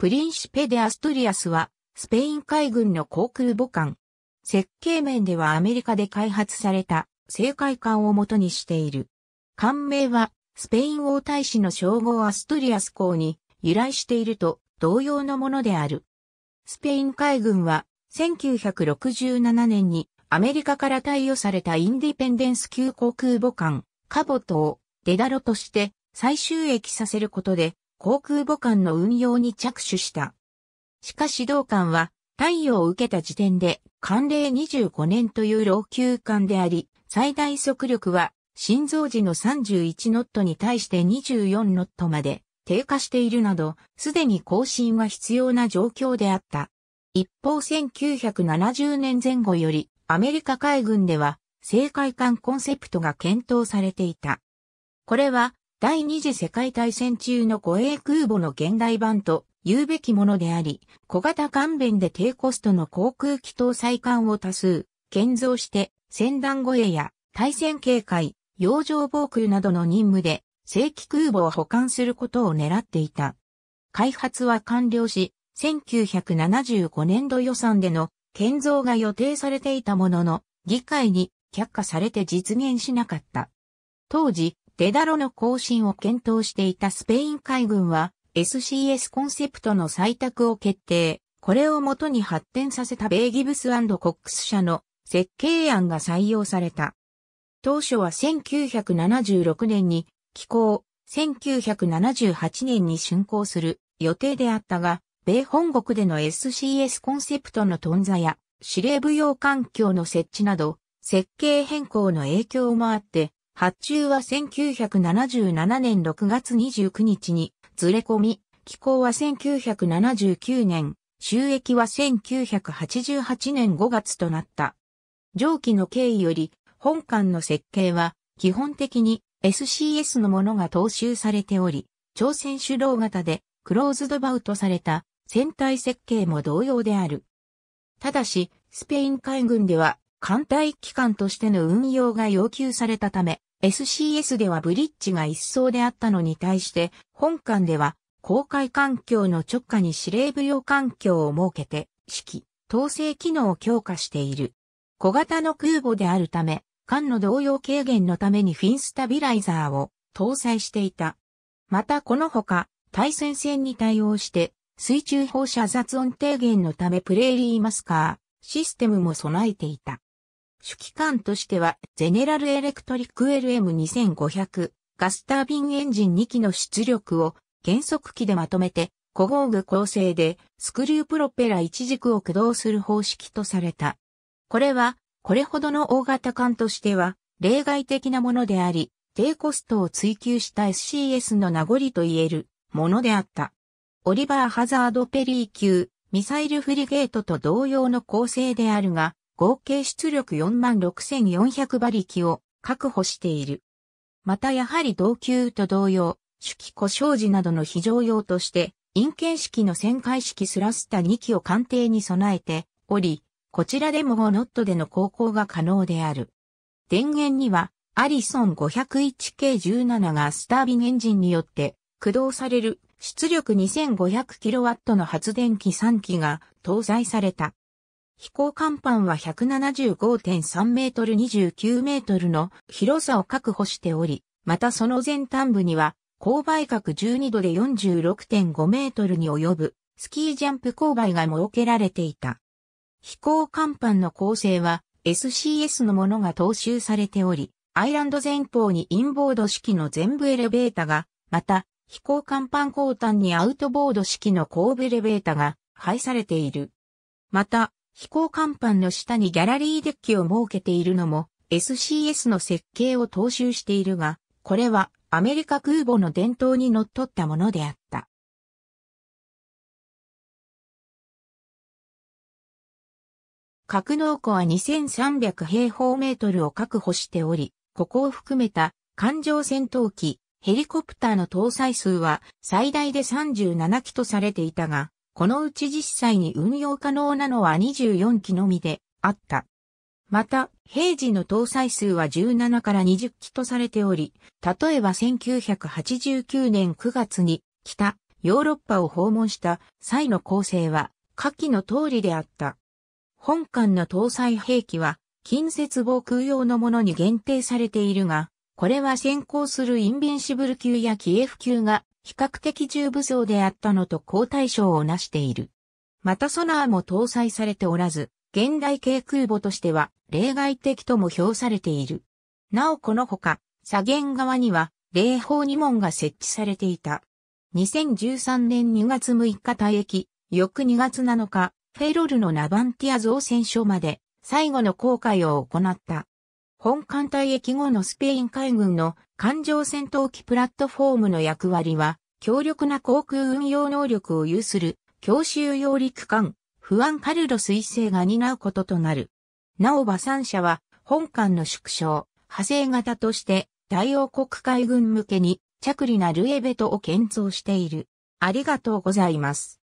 プリンシペ・デ・アストリアスは、スペイン海軍の航空母艦。設計面ではアメリカで開発された、正解艦を元にしている。艦名は、スペイン王大使の称号アストリアス港に由来していると同様のものである。スペイン海軍は、1967年にアメリカから貸与されたインディペンデンス級航空母艦、カボトをデダロとして最終益させることで航空母艦の運用に着手した。しかし同艦は、太陽を受けた時点で、寒冷25年という老朽艦であり、最大速力は、心臓時の31ノットに対して24ノットまで低下しているなど、すでに更新は必要な状況であった。一方1970年前後より、アメリカ海軍では、正解艦コンセプトが検討されていた。これは、第二次世界大戦中の護衛空母の現代版と言うべきものであり、小型艦弁で低コストの航空機搭載艦を多数建造して戦団護衛や対戦警戒、洋上防空などの任務で正規空母を保管することを狙っていた。開発は完了し、1975年度予算での建造が予定されていたものの、議会に却下されて実現しなかった。当時、デダロの更新を検討していたスペイン海軍は SCS コンセプトの採択を決定。これをもとに発展させたベイギブスコックス社の設計案が採用された。当初は1976年に寄港、1978年に竣工する予定であったが、米本国での SCS コンセプトの頓挫や、司令部用環境の設置など、設計変更の影響もあって、発注は1977年6月29日に、ずれ込み、寄港は1979年、収益は1988年5月となった。上記の経緯より、本館の設計は、基本的に SCS のものが踏襲されており、朝鮮主導型で、クローズドバウトされた、船体設計も同様である。ただし、スペイン海軍では、艦隊機関としての運用が要求されたため、SCS ではブリッジが一層であったのに対して、本館では公開環境の直下に司令部用環境を設けて、指揮、統制機能を強化している。小型の空母であるため、艦の動揺軽減のためにフィンスタビライザーを搭載していた。またこのほか、対戦線に対応して、水中放射雑音低減のためプレーリーマスカー、システムも備えていた。主機関としては、ゼネラルエレクトリック LM2500 ガスタービンエンジン2機の出力を減速機でまとめて、小豪具構成でスクリュープロペラ一軸を駆動する方式とされた。これは、これほどの大型艦としては、例外的なものであり、低コストを追求した SCS の名残と言えるものであった。オリバー・ハザード・ペリー級ミサイルフリゲートと同様の構成であるが、合計出力46,400馬力を確保している。またやはり同級と同様、手記故障時などの非常用として、陰形式の旋回式スラスタ2機を艦艇に備えており、こちらでもノットでの航行が可能である。電源には、アリソン 501K17 がスタービンエンジンによって駆動される出力 2500kW の発電機3機が搭載された。飛行甲板は175.3メートル29メートルの広さを確保しており、またその前端部には、勾配角12度で46.5メートルに及ぶ、スキージャンプ勾配が設けられていた。飛行甲板の構成は、SCS のものが踏襲されており、アイランド前方にインボード式の全部エレベータが、また、飛行甲板後端にアウトボード式の後部エレベータが配されている。また、飛行甲板の下にギャラリーデッキを設けているのも SCS の設計を踏襲しているが、これはアメリカ空母の伝統に則ったものであった。格納庫は2300平方メートルを確保しており、ここを含めた艦上戦闘機、ヘリコプターの搭載数は最大で37機とされていたが、このうち実際に運用可能なのは24機のみであった。また、平時の搭載数は17から20機とされており、例えば1989年9月に北ヨーロッパを訪問した際の構成は下記の通りであった。本艦の搭載兵器は近接防空用のものに限定されているが、これは先行するインビンシブル級やキエフ級が比較的重武装であったのと好対象を成している。またソナーも搭載されておらず、現代系空母としては例外的とも評されている。なおこのほか、左舷側には霊砲2門が設置されていた。2013年2月6日退役、翌2月7日、フェロルのナバンティア造船所まで最後の航海を行った。本艦隊駅後のスペイン海軍の艦上戦闘機プラットフォームの役割は、強力な航空運用能力を有する、強襲揚陸艦、フアン・カルロス一世が担うこととなる。なお馬三社は、本艦の縮小、派生型として、大王国海軍向けに、着利なルエベトを建造している。ありがとうございます。